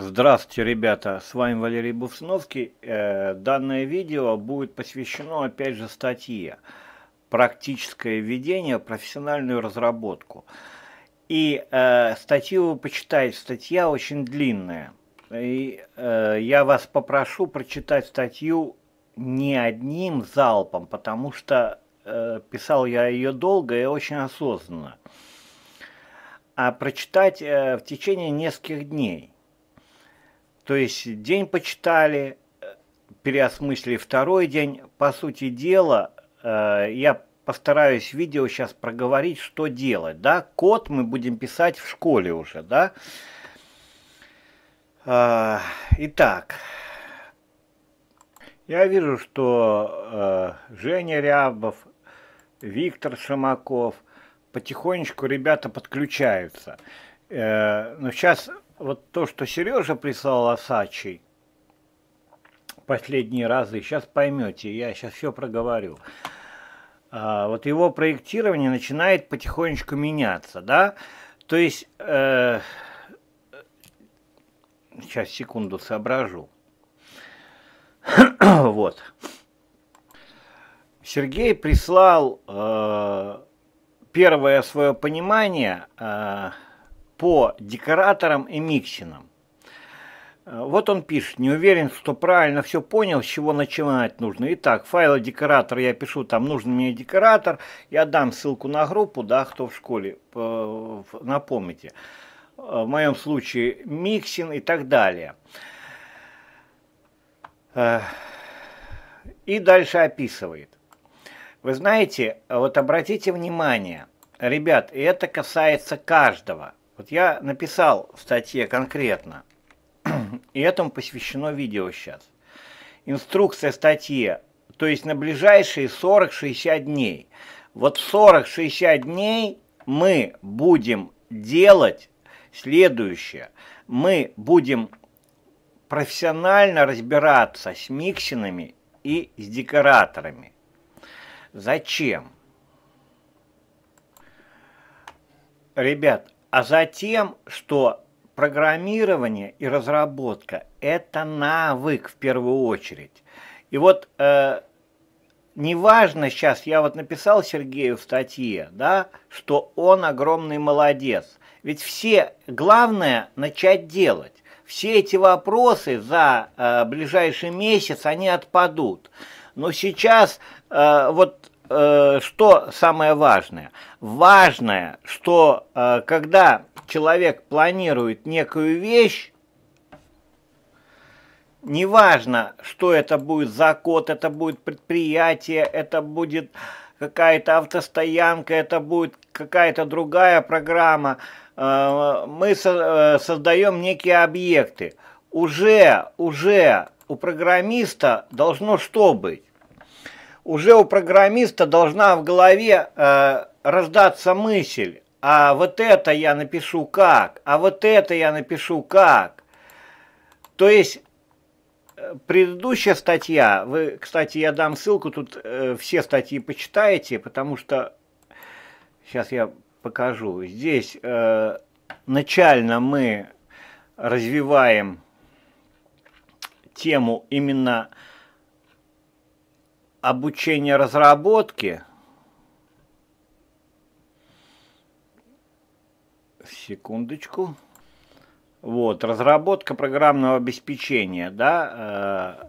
Здравствуйте, ребята! С вами Валерий Буфсновский. Э, данное видео будет посвящено, опять же, статье «Практическое введение в профессиональную разработку». И э, статью вы почитаете, статья очень длинная. И э, я вас попрошу прочитать статью не одним залпом, потому что э, писал я ее долго и очень осознанно, а прочитать э, в течение нескольких дней – то есть день почитали, э, переосмыслили второй день. По сути дела, э, я постараюсь видео сейчас проговорить, что делать. Да? Код мы будем писать в школе уже. Да? А, итак, я вижу, что э, Женя Рябов, Виктор Шамаков, потихонечку ребята подключаются. Э, но сейчас вот то, что Сережа прислал Осачий, последние разы, сейчас поймете, я сейчас все проговорю. А, вот его проектирование начинает потихонечку меняться, да? То есть, э, сейчас секунду соображу. вот. Сергей прислал э, первое свое понимание э, по декораторам и миксинам. Э, вот он пишет, не уверен, что правильно все понял, с чего начинать нужно. Итак, файл декоратор я пишу, там нужен мне декоратор, я дам ссылку на группу, да, кто в школе, напомните. Э, в э, моем случае миксин и так далее. И дальше описывает. Вы знаете, вот обратите внимание, ребят, это касается каждого. Вот я написал в статье конкретно, и этому посвящено видео сейчас. Инструкция статье, то есть на ближайшие 40-60 дней. Вот 40-60 дней мы будем делать следующее. Мы будем профессионально разбираться с миксинами и с декораторами. Зачем? Ребят, а затем, что программирование и разработка – это навык в первую очередь. И вот э, неважно сейчас, я вот написал Сергею в статье, да, что он огромный молодец. Ведь все, главное, начать делать. Все эти вопросы за э, ближайший месяц, они отпадут. Но сейчас э, вот э, что самое важное – важное, что э, когда человек планирует некую вещь, неважно, что это будет за код, это будет предприятие, это будет какая-то автостоянка, это будет какая-то другая программа, э, мы э, создаем некие объекты. Уже, уже у программиста должно что быть? уже у программиста должна в голове э, рождаться мысль, а вот это я напишу как, а вот это я напишу как. То есть э, предыдущая статья, вы, кстати, я дам ссылку, тут э, все статьи почитаете, потому что, сейчас я покажу, здесь э, начально мы развиваем тему именно обучение разработки. Секундочку. Вот, разработка программного обеспечения, да. Э,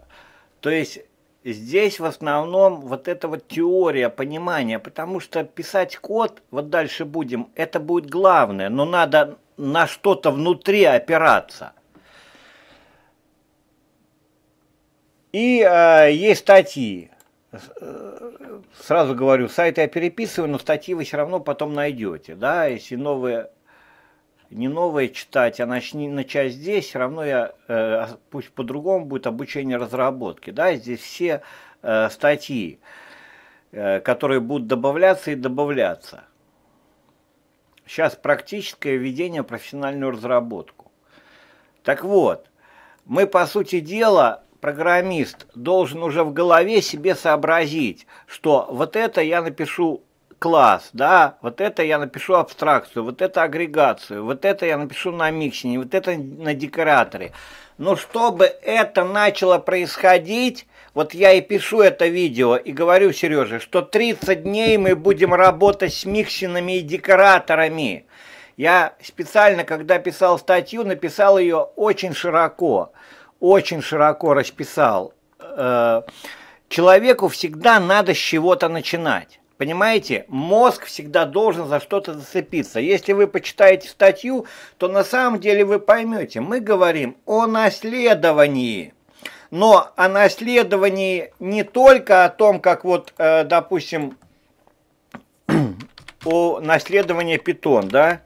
то есть здесь в основном вот эта вот теория понимания, потому что писать код, вот дальше будем, это будет главное, но надо на что-то внутри опираться. И э, есть статьи сразу говорю, сайты я переписываю, но статьи вы все равно потом найдете, да, если новые, не новые читать, а начни, начать здесь, все равно я, э, пусть по-другому будет обучение разработки, да, здесь все э, статьи, э, которые будут добавляться и добавляться. Сейчас практическое введение в профессиональную разработку. Так вот, мы, по сути дела, программист должен уже в голове себе сообразить, что вот это я напишу класс, да, вот это я напишу абстракцию, вот это агрегацию, вот это я напишу на миксине, вот это на декораторе. Но чтобы это начало происходить, вот я и пишу это видео и говорю Сереже, что 30 дней мы будем работать с миксинами и декораторами. Я специально, когда писал статью, написал ее очень широко очень широко расписал, э, человеку всегда надо с чего-то начинать. Понимаете, мозг всегда должен за что-то зацепиться. Если вы почитаете статью, то на самом деле вы поймете, мы говорим о наследовании. Но о наследовании не только о том, как вот, э, допустим, о наследовании питон, да,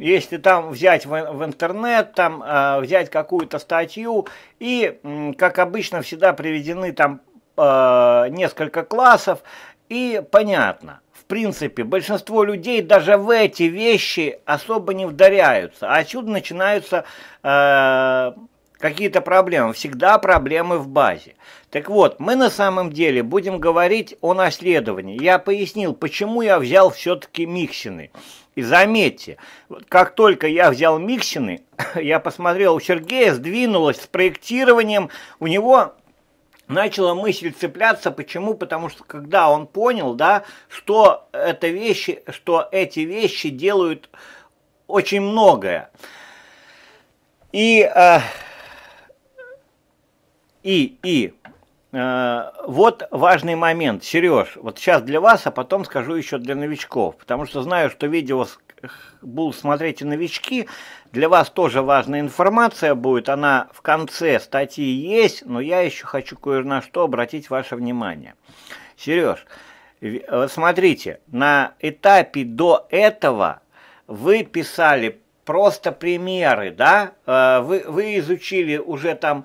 если там взять в, в интернет, там э, взять какую-то статью, и, как обычно, всегда приведены там э, несколько классов, и понятно. В принципе, большинство людей даже в эти вещи особо не вдаряются. А отсюда начинаются э, какие-то проблемы. Всегда проблемы в базе. Так вот, мы на самом деле будем говорить о наследовании. Я пояснил, почему я взял все-таки миксины. И заметьте, как только я взял микшины, я посмотрел, у Сергея сдвинулось с проектированием, у него начала мысль цепляться. Почему? Потому что когда он понял, да, что это вещи, что эти вещи делают очень многое. И, э, и, и Э, вот важный момент, Сереж, вот сейчас для вас, а потом скажу еще для новичков, потому что знаю, что видео будут смотреть и новички, для вас тоже важная информация будет, она в конце статьи есть, но я еще хочу кое на что обратить ваше внимание. Сереж, смотрите, на этапе до этого вы писали просто примеры, да, э, вы, вы изучили уже там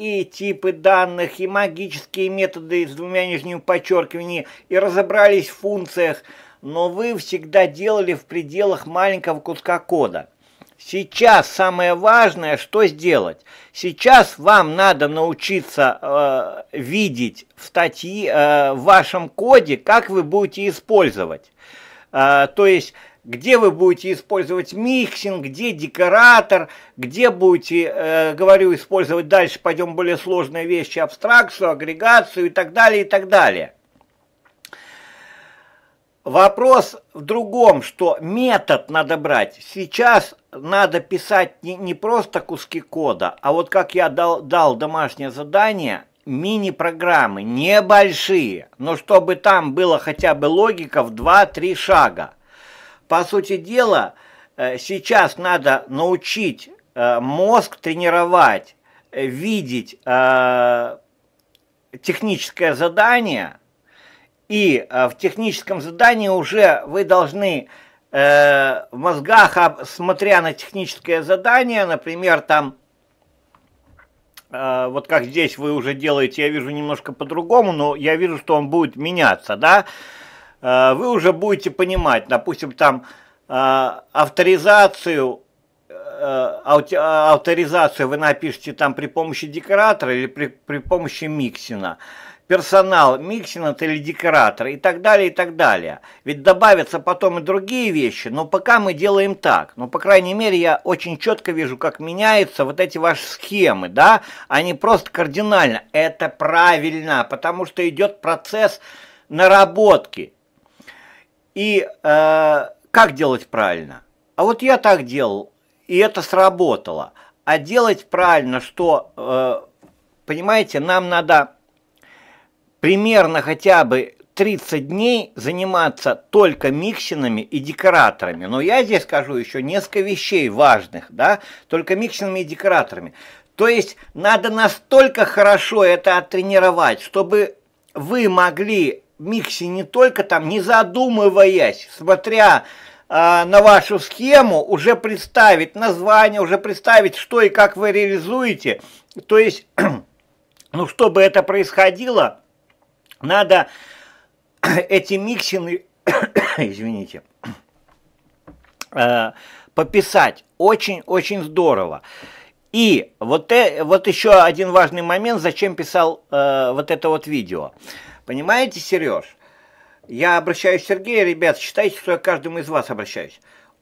и типы данных, и магические методы с двумя нижними подчеркиваниями, и разобрались в функциях, но вы всегда делали в пределах маленького куска кода. Сейчас самое важное, что сделать. Сейчас вам надо научиться э, видеть в статье э, в вашем коде, как вы будете использовать. Э, то есть где вы будете использовать миксинг, где декоратор, где будете, э, говорю, использовать дальше, пойдем более сложные вещи, абстракцию, агрегацию и так далее, и так далее. Вопрос в другом, что метод надо брать. Сейчас надо писать не, не просто куски кода, а вот как я дал, дал домашнее задание, мини-программы, небольшие, но чтобы там была хотя бы логика в 2-3 шага по сути дела, э, сейчас надо научить э, мозг тренировать, э, видеть техническое задание, и в техническом задании уже вы должны в мозгах, смотря на техническое задание, например, там, вот как здесь вы уже делаете, я вижу немножко по-другому, но я вижу, что он будет меняться, да, Э, вы уже будете понимать, допустим, там э, авторизацию э, авторизацию вы напишите там при помощи декоратора или при, при помощи миксина, персонал миксина или декоратора и так далее, и так далее. Ведь добавятся потом и другие вещи, но пока мы делаем так. Но, по крайней мере, я очень четко вижу, как меняются вот эти ваши схемы, да, они просто кардинально. Это правильно, потому что идет процесс наработки. И э, как делать правильно? А вот я так делал, и это сработало. А делать правильно, что, э, понимаете, нам надо примерно хотя бы 30 дней заниматься только миксинами и декораторами. Но я здесь скажу еще несколько вещей важных, да, только миксинами и декораторами. То есть надо настолько хорошо это оттренировать, чтобы вы могли миксе не только там, не задумываясь, смотря а, на вашу схему, уже представить название, уже представить, что и как вы реализуете. То есть, ну, чтобы это происходило, надо эти миксины, извините, а, пописать. Очень-очень здорово. И вот, э, вот еще один важный момент, зачем писал э, вот это вот видео. Э, Понимаете, Сереж? Я обращаюсь к Сергею, ребят, считайте, что я к каждому из вас обращаюсь.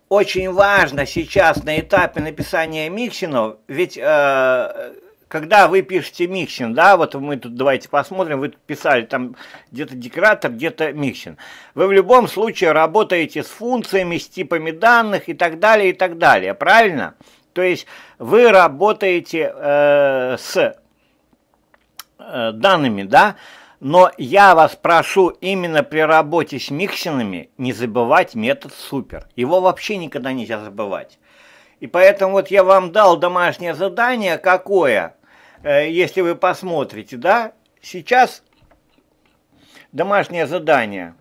Очень важно сейчас на этапе написания миксинов, ведь э, когда вы пишете миксин, да, вот мы тут давайте посмотрим, вы писали там где-то декоратор, где-то миксин. Вы в любом случае работаете с функциями, с типами данных и так далее, и так далее, правильно? То есть вы работаете э, с э, данными, да, но я вас прошу именно при работе с миксинами не забывать метод супер. Его вообще никогда нельзя забывать. И поэтому вот я вам дал домашнее задание какое, э, если вы посмотрите, да? Сейчас домашнее задание.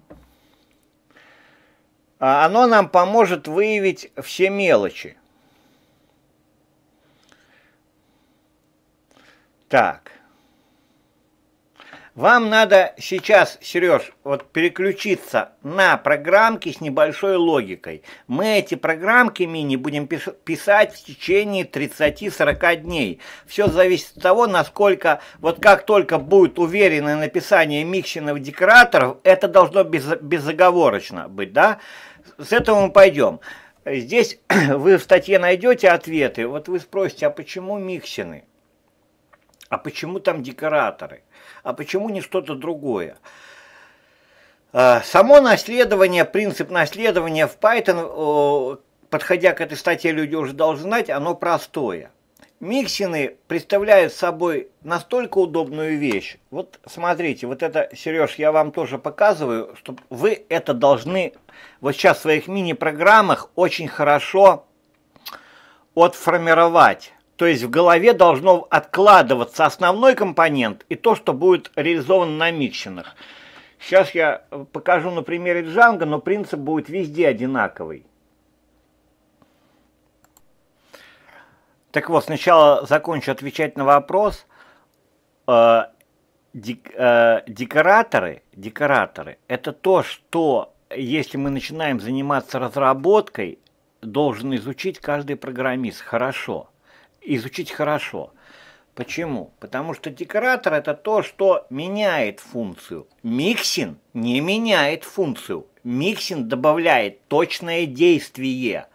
А оно нам поможет выявить все мелочи. Так. Вам надо сейчас, Сереж, вот переключиться на программки с небольшой логикой. Мы эти программки мини будем писать в течение 30-40 дней. Все зависит от того, насколько, вот как только будет уверенное написание микшенов декораторов, это должно без, безоговорочно быть, да? С этого мы пойдем. Здесь вы в статье найдете ответы. Вот вы спросите, а почему миксины? А почему там декораторы? а почему не что-то другое? А, само наследование, принцип наследования в Python, подходя к этой статье, люди уже должны знать, оно простое. Миксины представляют собой настолько удобную вещь. Вот смотрите, вот это, Сереж, я вам тоже показываю, чтобы вы это должны вот сейчас в своих мини-программах очень хорошо отформировать. То есть в голове должно откладываться основной компонент и то, что будет реализовано на митчинах. Сейчас я покажу на примере Джанга, но принцип будет везде одинаковый. Так вот, сначала закончу отвечать на вопрос. Э, э, декораторы, декораторы – это то, что, если мы начинаем заниматься разработкой, должен изучить каждый программист хорошо – изучить хорошо. Почему? Потому что декоратор – это то, что меняет функцию. Миксин не меняет функцию. Миксин добавляет точное действие.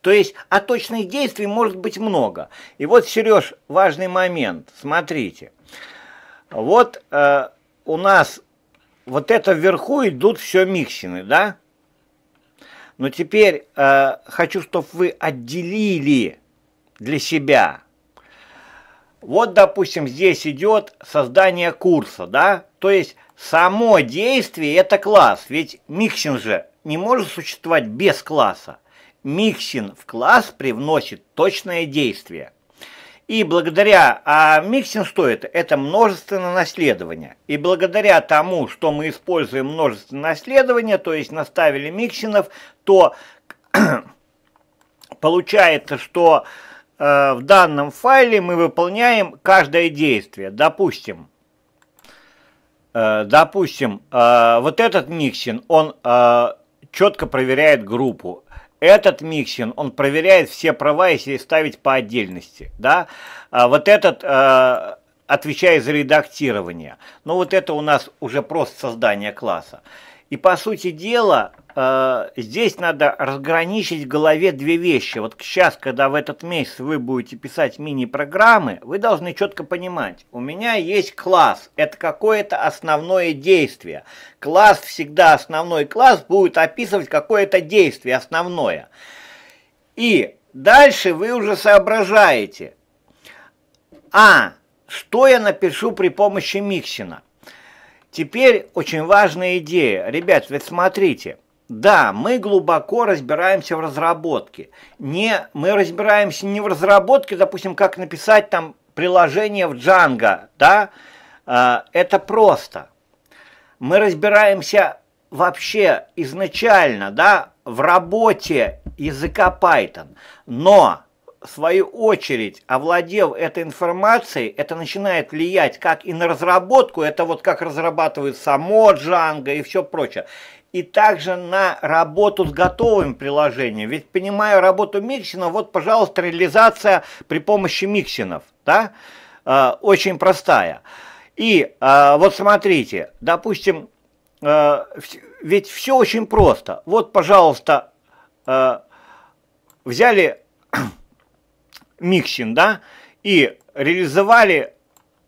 То есть, а точных действий может быть много. И вот, Сереж, важный момент. Смотрите. Вот э, у нас вот это вверху идут все миксины, да? Но теперь э, хочу, чтобы вы отделили для себя. Вот, допустим, здесь идет создание курса, да, то есть само действие – это класс, ведь миксинг же не может существовать без класса. Миксинг в класс привносит точное действие. И благодаря, а миксинг стоит, это множественное наследование. И благодаря тому, что мы используем множественное наследование, то есть наставили миксинов, то получается, что Э, в данном файле мы выполняем каждое действие. Допустим, э, допустим, э, вот этот миксин, он четко проверяет группу. Этот миксин, он проверяет все права, если ставить по отдельности, да. А вот этот отвечает за редактирование. Но ну, вот это у нас уже просто создание класса. И по сути дела, э, здесь надо разграничить в голове две вещи. Вот сейчас, когда в этот месяц вы будете писать мини-программы, вы должны четко понимать, у меня есть класс, это какое-то основное действие. Класс всегда основной класс будет описывать какое-то действие основное. И дальше вы уже соображаете, а, что я напишу при помощи миксина – Теперь очень важная идея. Ребят, ведь смотрите, да, мы глубоко разбираемся в разработке. Не, мы разбираемся не в разработке, допустим, как написать там приложение в Django, да, а, это просто. Мы разбираемся вообще изначально, да, в работе языка Python, но свою очередь, овладев этой информацией, это начинает влиять как и на разработку, это вот как разрабатывает само Django и все прочее, и также на работу с готовым приложением. Ведь понимая работу миксина, вот, пожалуйста, реализация при помощи миксинов, да, э, очень простая. И э, вот смотрите, допустим, э, ведь все очень просто. Вот, пожалуйста, э, взяли Миксин, да, и реализовали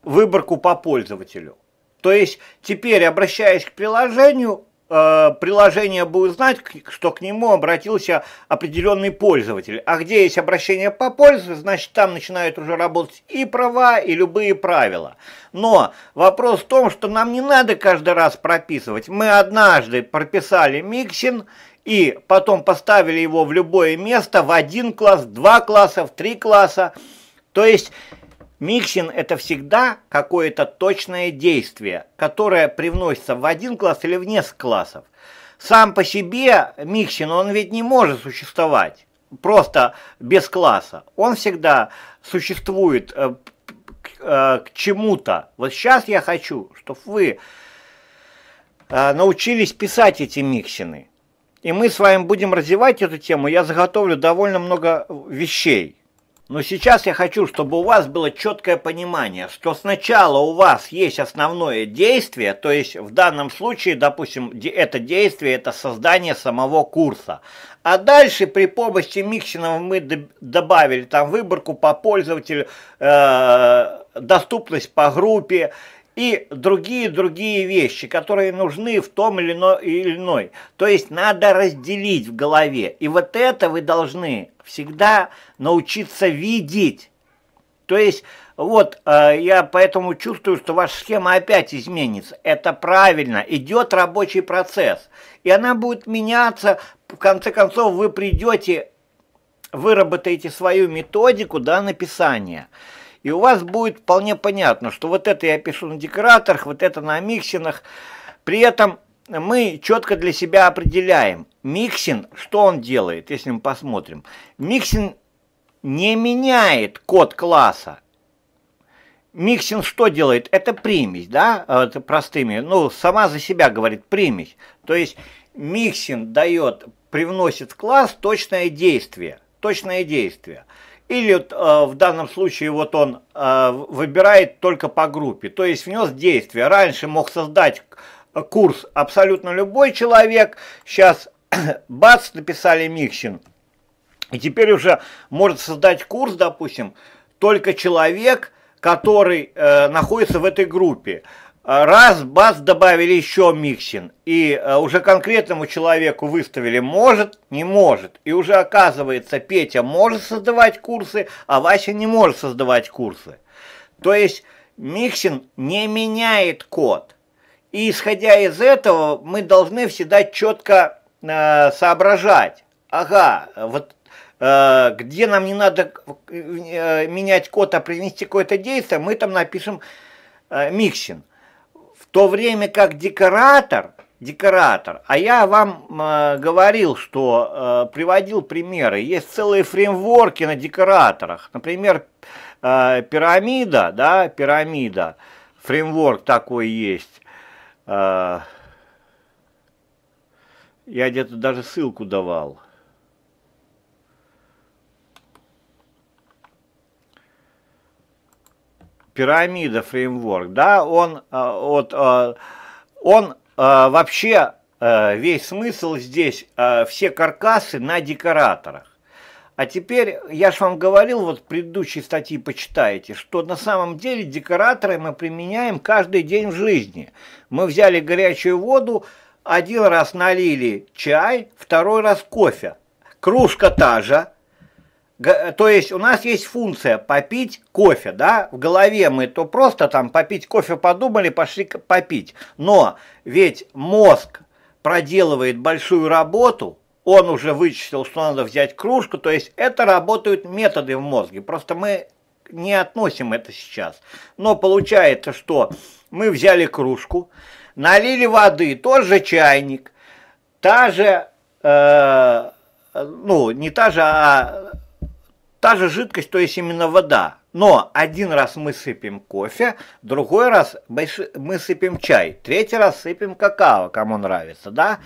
выборку по пользователю. То есть теперь, обращаясь к приложению, э, приложение будет знать, что к нему обратился определенный пользователь. А где есть обращение по пользователю, значит там начинают уже работать и права, и любые правила. Но вопрос в том, что нам не надо каждый раз прописывать. Мы однажды прописали миксин, и потом поставили его в любое место, в один класс, два класса, в три класса. То есть миксинг – это всегда какое-то точное действие, которое привносится в один класс или в несколько классов. Сам по себе миксинг, он ведь не может существовать просто без класса. Он всегда существует э, к, э, к чему-то. Вот сейчас я хочу, чтобы вы э, научились писать эти миксины – и мы с вами будем развивать эту тему. Я заготовлю довольно много вещей. Но сейчас я хочу, чтобы у вас было четкое понимание, что сначала у вас есть основное действие, то есть в данном случае, допустим, это действие, это создание самого курса. А дальше при помощи Миксинова мы добавили там выборку по пользователю, э, доступность по группе и другие-другие вещи, которые нужны в том или иной. То есть надо разделить в голове. И вот это вы должны всегда научиться видеть. То есть вот э, я поэтому чувствую, что ваша схема опять изменится. Это правильно, идет рабочий процесс. И она будет меняться, в конце концов вы придете, выработаете свою методику да, написания. И у вас будет вполне понятно, что вот это я пишу на декораторах, вот это на миксинах. При этом мы четко для себя определяем, миксин, что он делает, если мы посмотрим. Миксин не меняет код класса. Миксин что делает? Это примесь, да, это простыми, ну, сама за себя говорит примесь. То есть миксин дает, привносит в класс точное действие, точное действие. Или э, в данном случае вот он э, выбирает только по группе, то есть внес действие. Раньше мог создать курс абсолютно любой человек, сейчас бац, написали Микшин. И теперь уже может создать курс, допустим, только человек, который э, находится в этой группе. А, раз бас добавили еще миксин, и а, уже конкретному человеку выставили может, не может. И уже оказывается, Петя может создавать курсы, а Вася не может создавать курсы. То есть миксин не меняет код. И исходя из этого, мы должны всегда четко э, а, соображать, ага, вот э, где нам не надо э, менять код, а принести какое-то действие, мы там напишем э, миксин то время как декоратор, декоратор, а я вам э, говорил, что э, приводил примеры, есть целые фреймворки на декораторах, например, э, пирамида, да, пирамида, фреймворк такой есть, э, я где-то даже ссылку давал. пирамида фреймворк, да, он, э, от, э, он э, вообще весь смысл здесь, все каркасы на декораторах. А теперь, я же вам говорил, вот в предыдущей статье почитаете, что на самом деле декораторы мы применяем каждый день в жизни. Мы взяли горячую воду, один раз налили чай, второй раз кофе. Кружка та же, Э, то есть у нас есть функция попить кофе, да, в голове мы то просто там попить кофе подумали, пошли попить. Но ведь мозг проделывает большую работу, он уже вычислил, что надо взять кружку, то есть это работают методы в мозге, просто мы не относим это сейчас. Но получается, что мы взяли кружку, налили воды, тот же чайник, та же, э, ну не та же, а Та же жидкость, то есть именно вода. Но один раз мы сыпем кофе, другой раз мы сыпем чай, третий раз сыпем какао, кому нравится, да?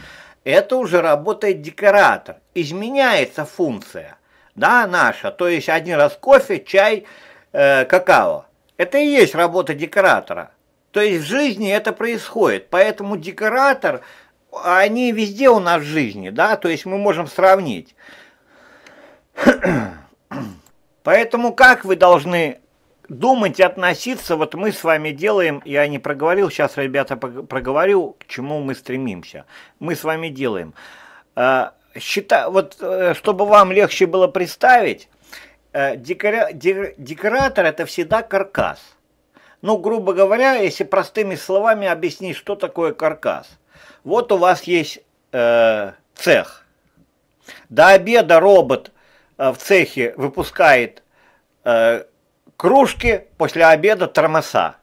Это уже работает декоратор. Изменяется функция, да, наша. То есть один раз кофе, чай, э, какао. Это и есть работа декоратора. То есть в жизни это происходит. Поэтому декоратор, они везде у нас в жизни, да, то есть мы можем сравнить. Поэтому как вы должны думать и относиться, вот мы с вами делаем, я не проговорил, сейчас, ребята, проговорю, к чему мы стремимся. Мы с вами делаем. А, счита, вот, э, чтобы вам легче было представить, э, декора, декоратор – это всегда каркас. Ну, грубо говоря, если простыми словами объяснить, что такое каркас. Вот у вас есть э, цех. До обеда робот – Э, в цехе выпускает э, кружки, после обеда тормоса.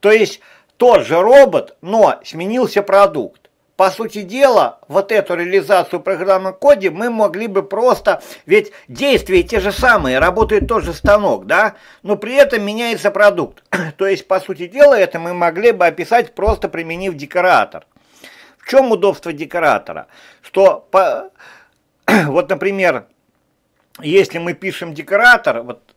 То есть тот же робот, но сменился продукт. По сути дела, вот эту реализацию программы коде мы могли бы просто, ведь действия те же самые, работает тот же станок, да, но при этом меняется продукт. То есть, по сути дела, это мы могли бы описать, просто применив декоратор. В чем удобство декоратора? Что, по, вот, например, если мы пишем декоратор, вот,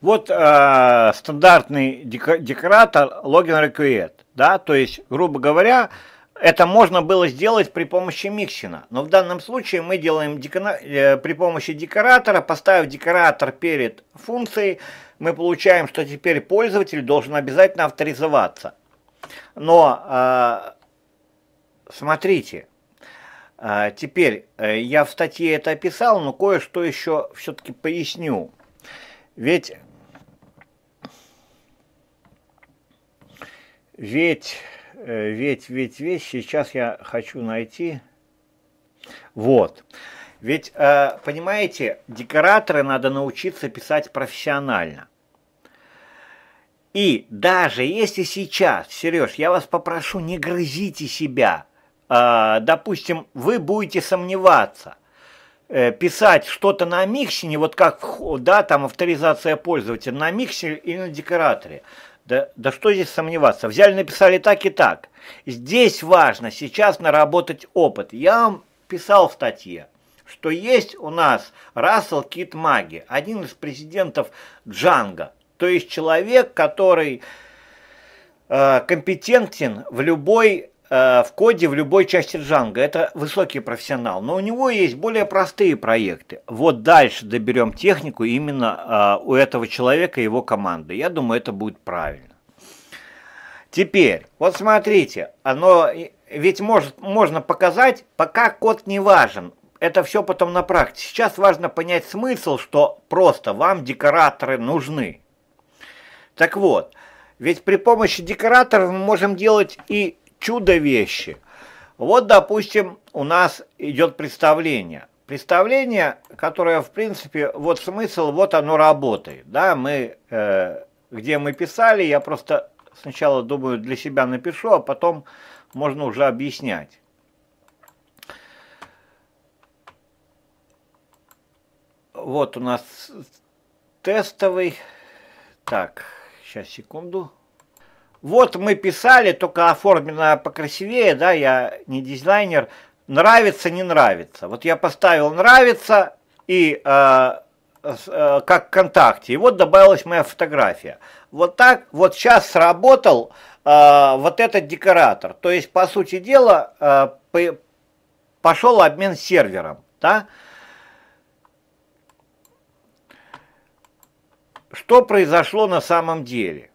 вот э, стандартный декоратор login required, да, то есть, грубо говоря, это можно было сделать при помощи миксина, но в данном случае мы делаем э, при помощи декоратора, поставив декоратор перед функцией, мы получаем, что теперь пользователь должен обязательно авторизоваться. Но э, смотрите, а, теперь, э, я в статье это описал, но кое-что еще все-таки поясню. Ведь, ведь, э, ведь, ведь, ведь, сейчас я хочу найти, вот, ведь, э, понимаете, декораторы надо научиться писать профессионально. И даже если сейчас, Сереж, я вас попрошу, не грызите себя – а, допустим, вы будете сомневаться, э, писать что-то на миксине, вот как, да, там авторизация пользователя, на миксере или на декораторе. Да, да что здесь сомневаться? Взяли, написали так и так. Здесь важно сейчас наработать опыт. Я вам писал в статье, что есть у нас Рассел Кит Маги, один из президентов Джанга, то есть человек, который э, компетентен в любой Э, в коде в любой части Django. Это высокий профессионал. Но у него есть более простые проекты. Вот дальше доберем технику именно э, у этого человека и его команды. Я думаю, это будет правильно. Теперь, вот смотрите, оно ведь может, можно показать, пока код не важен. Это все потом на практике. Сейчас важно понять смысл, что просто вам декораторы нужны. Так вот, ведь при помощи декораторов мы можем делать и чудо-вещи. Вот, допустим, у нас идет представление. Представление, которое, в принципе, вот смысл, вот оно работает. Да, мы, э, где мы писали, я просто сначала, думаю, для себя напишу, а потом можно уже объяснять. Вот у нас тестовый. Так, сейчас, секунду вот мы писали, только оформлено покрасивее, да, я не дизайнер, нравится, не нравится. Вот я поставил нравится и э, э, как ВКонтакте, и вот добавилась моя фотография. Вот так, вот сейчас сработал э, вот этот декоратор. То есть, по сути дела, э, по, пошел обмен сервером, да. Что произошло на самом деле?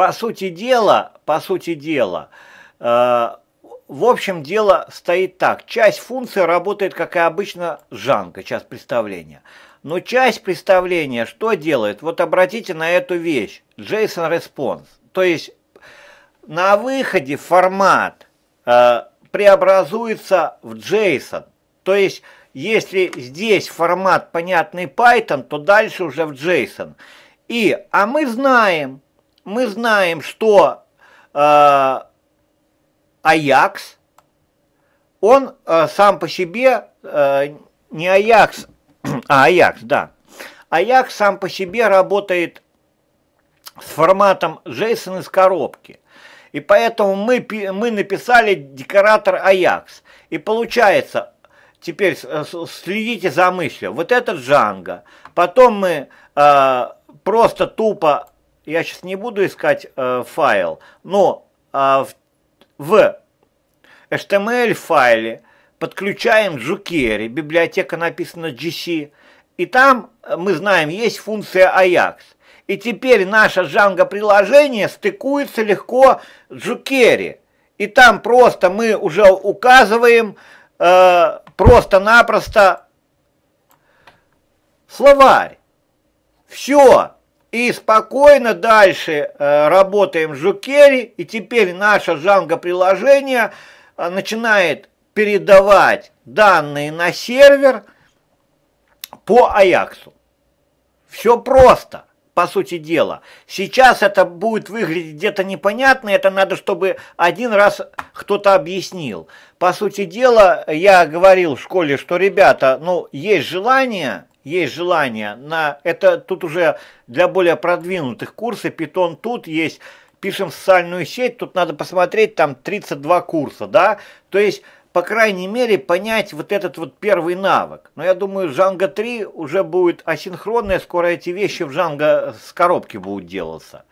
по сути дела, по сути дела, э, в общем, дело стоит так. Часть функции работает, как и обычно, жанка, часть представления. Но часть представления что делает? Вот обратите на эту вещь. JSON response. То есть на выходе формат э, преобразуется в JSON. То есть если здесь формат понятный Python, то дальше уже в JSON. И, а мы знаем, мы знаем, что э, Аякс, он э, сам по себе, э, не Аякс, а Аякс, да. Аякс сам по себе работает с форматом JSON из коробки. И поэтому мы, мы написали декоратор Аякс. И получается, теперь э, следите за мыслью, вот этот Джанго. Потом мы э, просто тупо я сейчас не буду искать э, файл, но э, в, в HTML эм файле подключаем jQuery, библиотека написана GC, и там, э, мы знаем, есть функция Ajax. И теперь наше Django приложение стыкуется легко с jQuery, И там просто мы уже указываем э, просто-напросто словарь. Все. И спокойно дальше э, работаем с Жукери. И теперь наше Django приложение э, начинает передавать данные на сервер по Аяксу. Все просто по сути дела. Сейчас это будет выглядеть где-то непонятно, это надо, чтобы один раз кто-то объяснил. По сути дела, я говорил в школе, что, ребята, ну, есть желание, есть желание на это тут уже для более продвинутых курсы питон тут есть пишем социальную сеть тут надо посмотреть там 32 курса да то есть по крайней мере, понять вот этот вот первый навык. Но я думаю, Джанго 3 уже будет асинхронное, скоро эти вещи в Джанго с коробки будут делаться.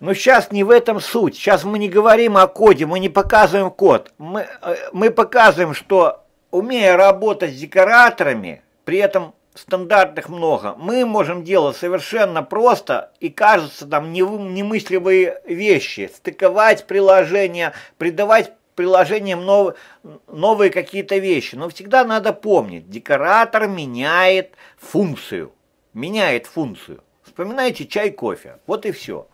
Но сейчас не в этом суть. Сейчас мы не говорим о коде, мы не показываем код. Мы, э, мы показываем, что умея работать с декораторами, при этом стандартных много, мы можем делать совершенно просто и кажется там немыслимые вещи, стыковать приложения, придавать приложениям нов, новые какие-то вещи. Но всегда надо помнить, декоратор меняет функцию, меняет функцию. Вспоминайте чай, кофе, вот и все.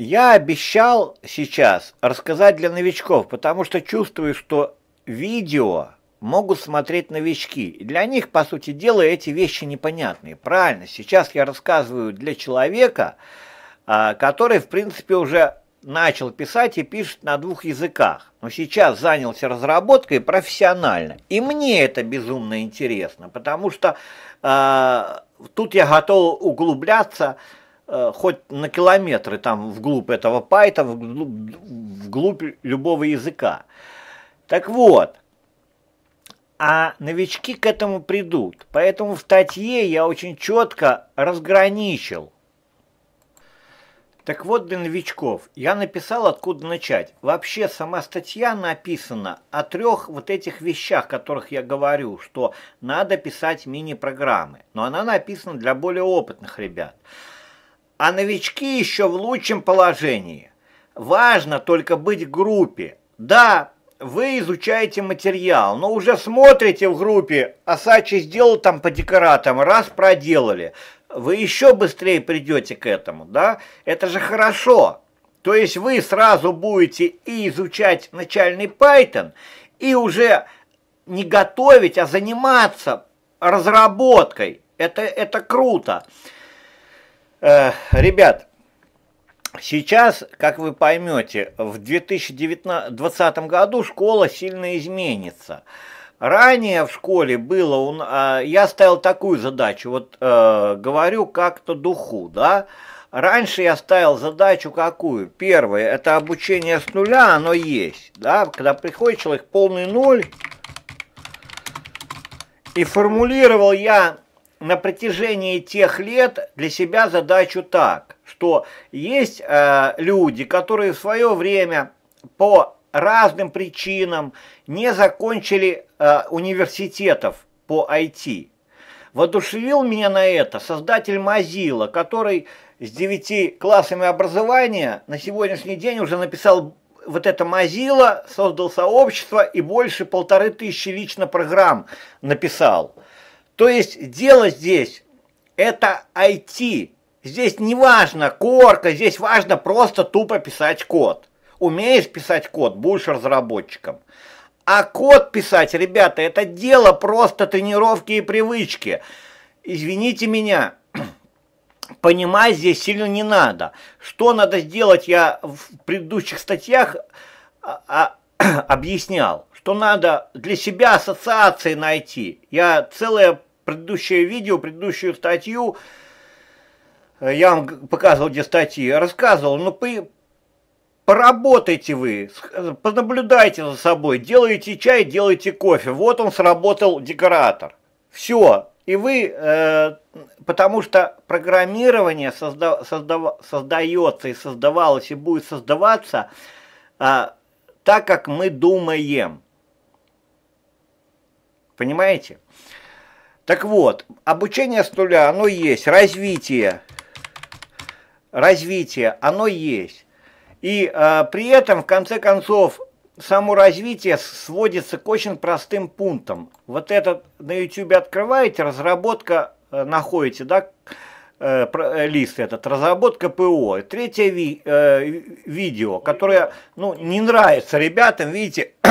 Я обещал сейчас рассказать для новичков, потому что чувствую, что видео могут смотреть новички. для них, по сути дела, эти вещи непонятные. Правильно, сейчас я рассказываю для человека, а, который, в принципе, уже начал писать и пишет на двух языках. Но сейчас занялся разработкой профессионально. И мне это безумно интересно, потому что э, тут я готов углубляться, Э, хоть на километры там вглубь этого пайта, вглубь, вглубь любого языка. Так вот, а новички к этому придут. Поэтому в статье я очень четко разграничил. Так вот, для новичков я написал, откуда начать. Вообще, сама статья написана о трех вот этих вещах, о которых я говорю, что надо писать мини-программы. Но она написана для более опытных ребят а новички еще в лучшем положении. Важно только быть в группе. Да, вы изучаете материал, но уже смотрите в группе, а Сачи сделал там по декоратам, раз проделали. Вы еще быстрее придете к этому, да? Это же хорошо. То есть вы сразу будете и изучать начальный Python, и уже не готовить, а заниматься разработкой. Это, это круто. Э, ребят, сейчас, как вы поймете, в 2019, 2020 году школа сильно изменится. Ранее в школе было, а, я ставил такую задачу, вот э, говорю как-то духу, да, Раньше я ставил задачу какую? Первое, это обучение с нуля, оно есть. Да? Когда приходит человек полный ноль, и формулировал я на протяжении тех лет для себя задачу так, что есть э, люди, которые в свое время по разным причинам не закончили э, университетов по IT. воодушевил меня на это создатель Mozilla, который с 9 классами образования на сегодняшний день уже написал вот это Mozilla, создал сообщество и больше полторы тысячи лично программ написал – то есть дело здесь это IT. Здесь не важно корка, здесь важно просто тупо писать код. Умеешь писать код, будешь разработчиком. А код писать, ребята, это дело просто тренировки и привычки. Извините меня, понимать здесь сильно не надо. Что надо сделать, я в предыдущих статьях а, а, объяснял. Что надо для себя ассоциации найти. Я целое предыдущее видео, предыдущую статью, э, я вам показывал, где статьи, рассказывал, но ну, по, поработайте вы, понаблюдайте за собой, делайте чай, делайте кофе. Вот он сработал декоратор. Все. И вы, э, потому что программирование созда, созда, создается и создавалось и будет создаваться э, так, как мы думаем. Понимаете? Так вот, обучение с нуля, оно есть, развитие, развитие, оно есть. И э, при этом, в конце концов, само развитие сводится к очень простым пунктам. Вот этот на YouTube открываете, разработка, э, находите, да, э, э, лист этот, разработка ПО. Третье ви, э, видео, которое, ну, не нравится ребятам, видите,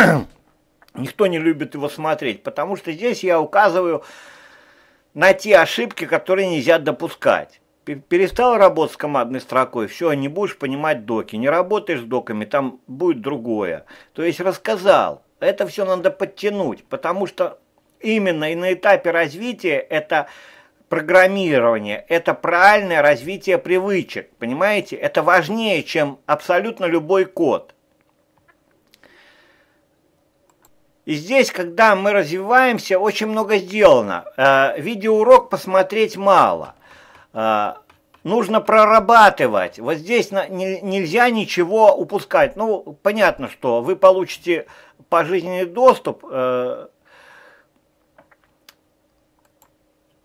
никто не любит его смотреть, потому что здесь я указываю на те ошибки, которые нельзя допускать. Перестал работать с командной строкой, все, не будешь понимать доки. Не работаешь с доками, там будет другое. То есть рассказал. Это все надо подтянуть, потому что именно и на этапе развития это программирование, это правильное развитие привычек, понимаете? Это важнее, чем абсолютно любой код. И здесь, когда мы развиваемся, очень много сделано. Э, видеоурок посмотреть мало. Э, нужно прорабатывать. Вот здесь не, нельзя ничего упускать. Ну, понятно, что вы получите пожизненный доступ, э,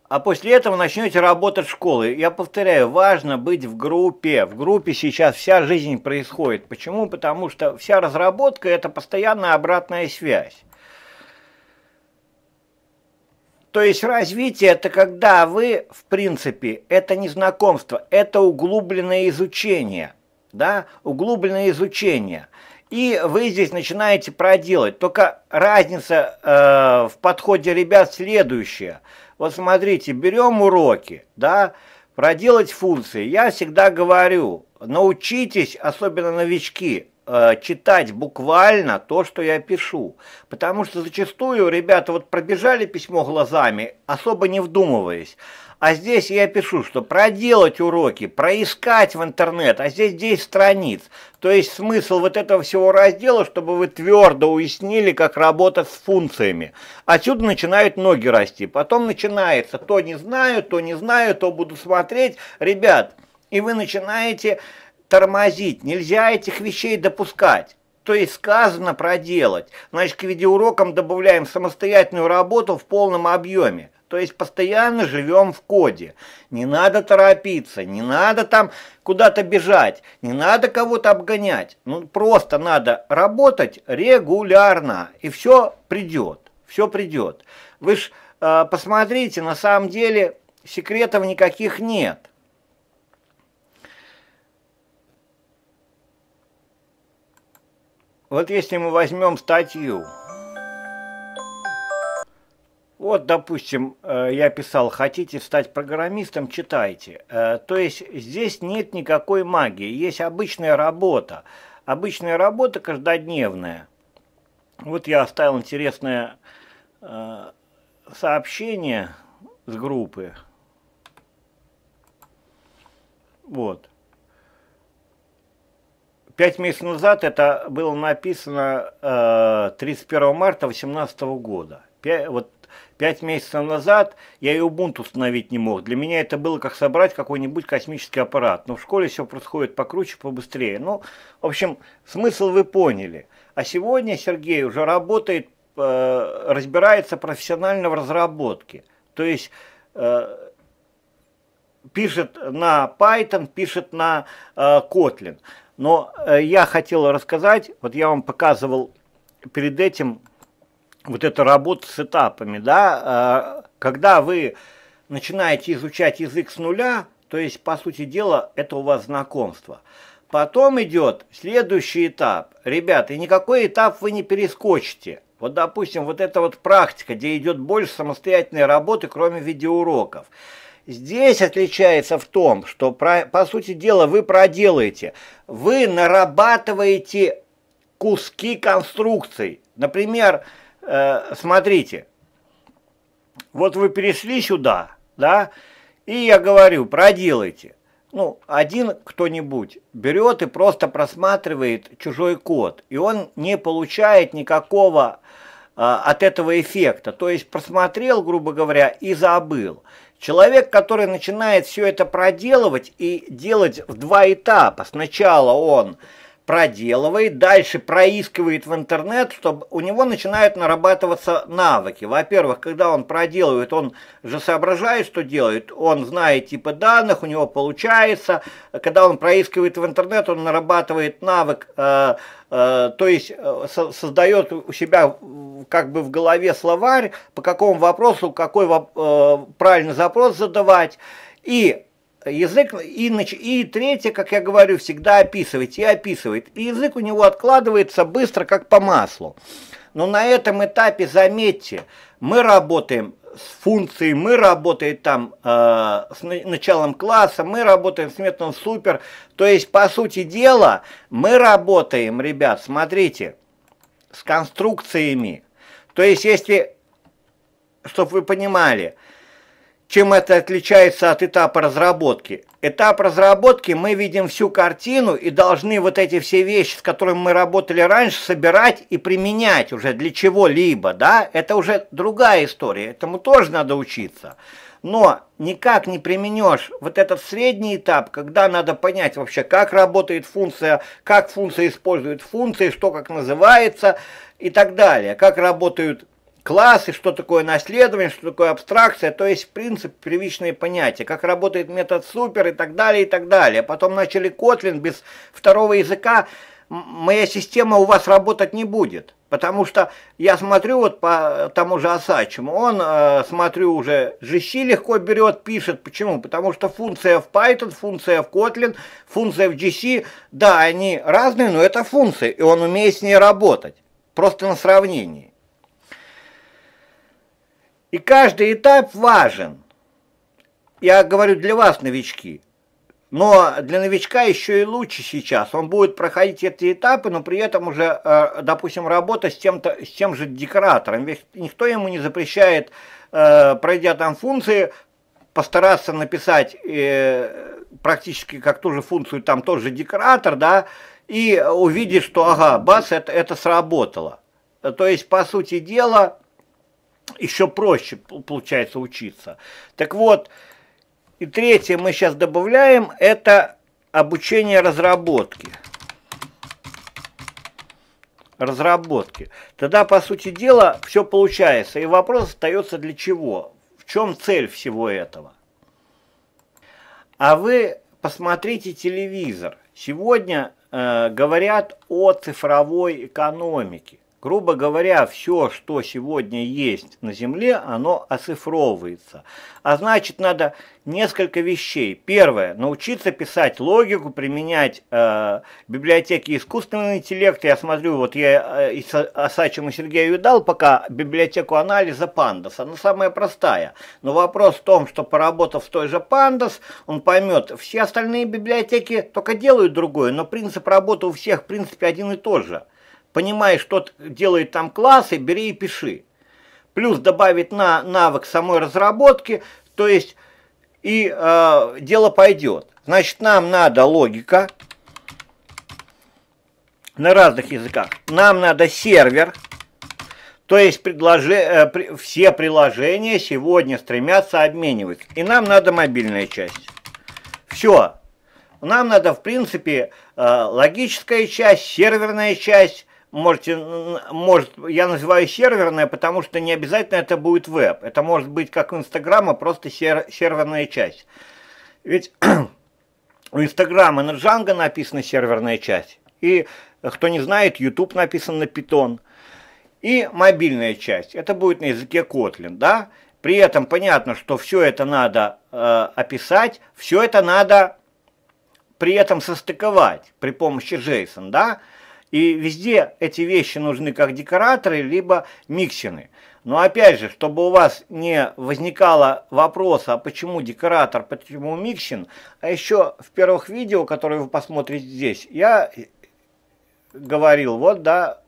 а после этого начнете работать в школе. Я повторяю, важно быть в группе. В группе сейчас вся жизнь происходит. Почему? Потому что вся разработка – это постоянная обратная связь. То есть развитие – это когда вы, в принципе, это не знакомство, это углубленное изучение, да, углубленное изучение. И вы здесь начинаете проделать. Только разница э, в подходе ребят следующая. Вот смотрите, берем уроки, да, проделать функции. Я всегда говорю, научитесь, особенно новички, Э, читать буквально то, что я пишу. Потому что зачастую ребята вот пробежали письмо глазами, особо не вдумываясь. А здесь я пишу, что проделать уроки, проискать в интернет, а здесь 10 страниц. То есть смысл вот этого всего раздела, чтобы вы твердо уяснили, как работать с функциями. Отсюда начинают ноги расти. Потом начинается то не знаю, то не знаю, то буду смотреть. Ребят, и вы начинаете тормозить, нельзя этих вещей допускать. То есть сказано проделать. Значит, к видеоурокам добавляем самостоятельную работу в полном объеме. То есть постоянно живем в коде. Не надо торопиться, не надо там куда-то бежать, не надо кого-то обгонять. Ну, просто надо работать регулярно, и все придет, все придет. Вы ж э, посмотрите, на самом деле секретов никаких нет. Вот если мы возьмем статью, вот, допустим, э, я писал, хотите стать программистом, читайте. Э, то есть здесь нет никакой магии, есть обычная работа. Обычная работа каждодневная. Вот я оставил интересное э, сообщение с группы. Вот. Пять месяцев назад это было написано э, 31 марта 2018 года. Пя, вот пять месяцев назад я и Ubuntu установить не мог. Для меня это было как собрать какой-нибудь космический аппарат. Но в школе все происходит покруче, побыстрее. Ну, в общем, смысл вы поняли. А сегодня Сергей уже работает, э, разбирается профессионально в разработке. То есть... Э, пишет на Python, пишет на э, Kotlin. Но э, я хотел рассказать, вот я вам показывал перед этим вот эту работу с этапами, да, э, когда вы начинаете изучать язык с нуля, то есть, по сути дела, это у вас знакомство. Потом идет следующий этап. Ребята, и никакой этап вы не перескочите. Вот, допустим, вот эта вот практика, где идет больше самостоятельной работы, кроме видеоуроков. Здесь отличается в том, что, по сути дела, вы проделаете. Вы нарабатываете куски конструкций. Например, э, смотрите, вот вы перешли сюда, да, и я говорю, проделайте. Ну, один кто-нибудь берет и просто просматривает чужой код, и он не получает никакого э, от этого эффекта. То есть просмотрел, грубо говоря, и забыл. Человек, который начинает все это проделывать и делать в два этапа. Сначала он проделывает, дальше проискивает в интернет, чтобы у него начинают нарабатываться навыки. Во-первых, когда он проделывает, он же соображает, что делает, он знает типы данных, у него получается. Когда он проискивает в интернет, он нарабатывает навык, э, э, то есть э, со создает у себя как бы в голове словарь, по какому вопросу, какой воп э, правильный запрос задавать. И язык, и, и третье, как я говорю, всегда описывать, и описывает. И язык у него откладывается быстро, как по маслу. Но на этом этапе, заметьте, мы работаем с функцией, мы работаем там э, с началом класса, мы работаем с методом супер. То есть, по сути дела, мы работаем, ребят, смотрите, с конструкциями. То есть, если, чтобы вы понимали, чем это отличается от этапа разработки. Этап разработки мы видим всю картину и должны вот эти все вещи, с которыми мы работали раньше, собирать и применять уже для чего-либо, да? Это уже другая история, этому тоже надо учиться. Но никак не применешь вот этот средний этап, когда надо понять вообще, как работает функция, как функция использует функции, что как называется и так далее, как работают классы, что такое наследование, что такое абстракция, то есть принцип, первичные понятия, как работает метод супер и так далее, и так далее. А потом начали Kotlin без второго языка, моя система у вас работать не будет. Потому что я смотрю вот по тому же Осачему, он, э, смотрю, уже GC легко берет, пишет. Почему? Потому что функция в Python, функция в Kotlin, функция в GC, да, они разные, но это функции, и он умеет с ней работать. Просто на сравнении. И каждый этап важен. Я говорю для вас, новички. Но для новичка еще и лучше сейчас. Он будет проходить эти этапы, но при этом уже, э, допустим, работа с, чем -то, с тем же декоратором. Ведь никто ему не запрещает, э, пройдя там функции, постараться написать э, практически как ту же функцию, там тот же декоратор, да, и увидеть, что, ага, бас, это, это сработало. То есть, по сути дела, еще проще получается учиться. Так вот, и третье мы сейчас добавляем, это обучение разработки. Разработки. Тогда, по сути дела, все получается. И вопрос остается для чего? В чем цель всего этого? А вы посмотрите телевизор. Сегодня э, говорят о цифровой экономике. Грубо говоря, все, что сегодня есть на Земле, оно оцифровывается. А значит, надо несколько вещей. Первое, научиться писать логику, применять э, библиотеки искусственного интеллекта. Я смотрю, вот я э, Осачему Сергею дал пока библиотеку анализа Pandas. Она самая простая. Но вопрос в том, что поработав с той же Pandas, он поймет, все остальные библиотеки только делают другое, но принцип работы у всех в принципе один и тот же понимаешь, что делает там классы, бери и пиши. Плюс добавить на навык самой разработки, то есть и э, дело пойдет. Значит, нам надо логика на разных языках. Нам надо сервер, то есть предложи, э, при, все приложения сегодня стремятся обменивать. И нам надо мобильная часть. Все. Нам надо, в принципе, э, логическая часть, серверная часть, можете, может, я называю серверное, потому что не обязательно это будет веб. Это может быть как у Инстаграма, просто сер, серверная часть. Ведь у Инстаграма на Django написана серверная часть. И, кто не знает, YouTube написан на Python. И мобильная часть. Это будет на языке Kotlin, да? При этом понятно, что все это надо э, описать, все это надо при этом состыковать при помощи JSON, да? И везде эти вещи нужны как декораторы, либо миксины. Но опять же, чтобы у вас не возникало вопроса, а почему декоратор, почему миксин, а еще в первых видео, которые вы посмотрите здесь, я говорил, вот, да,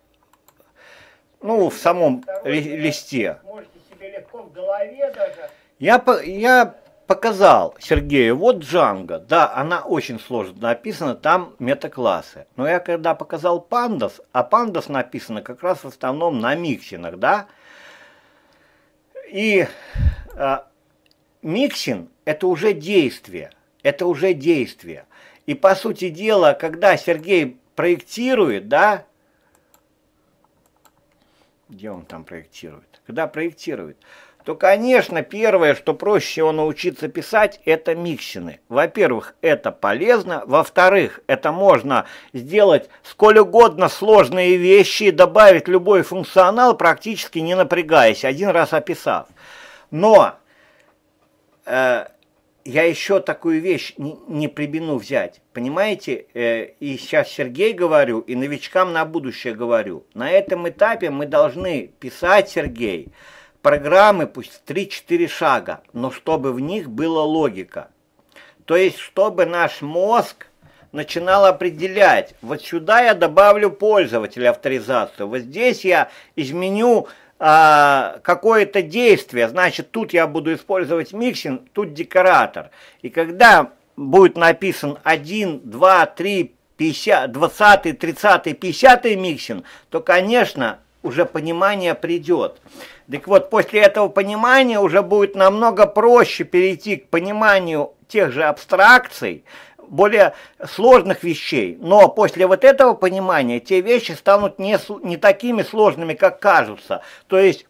ну, в самом ли, листе. Можете себе легко в голове даже. Я, я показал Сергею, вот Джанго, да, она очень сложно написана, там метаклассы. Но я когда показал Пандас, а Пандас написано как раз в основном на миксинах, да, и э, миксин – это уже действие, это уже действие. И по сути дела, когда Сергей проектирует, да, где он там проектирует, когда проектирует – то, конечно, первое, что проще всего научиться писать, это микшины. Во-первых, это полезно. Во-вторых, это можно сделать сколь угодно сложные вещи добавить любой функционал, практически не напрягаясь, один раз описав. Но э, я еще такую вещь не, не прибену взять. Понимаете, э, и сейчас Сергей говорю, и новичкам на будущее говорю. На этом этапе мы должны писать, Сергей, Сергей, Программы пусть 3-4 шага, но чтобы в них была логика. То есть, чтобы наш мозг начинал определять, вот сюда я добавлю пользователя авторизацию, вот здесь я изменю а, какое-то действие, значит, тут я буду использовать миксинг, тут декоратор. И когда будет написан 1, 2, 3, 50, 20, 30, 50 миксинг, то, конечно, уже понимание придет. Так вот, после этого понимания уже будет намного проще перейти к пониманию тех же абстракций, более сложных вещей. Но после вот этого понимания те вещи станут не, не такими сложными, как кажутся. То есть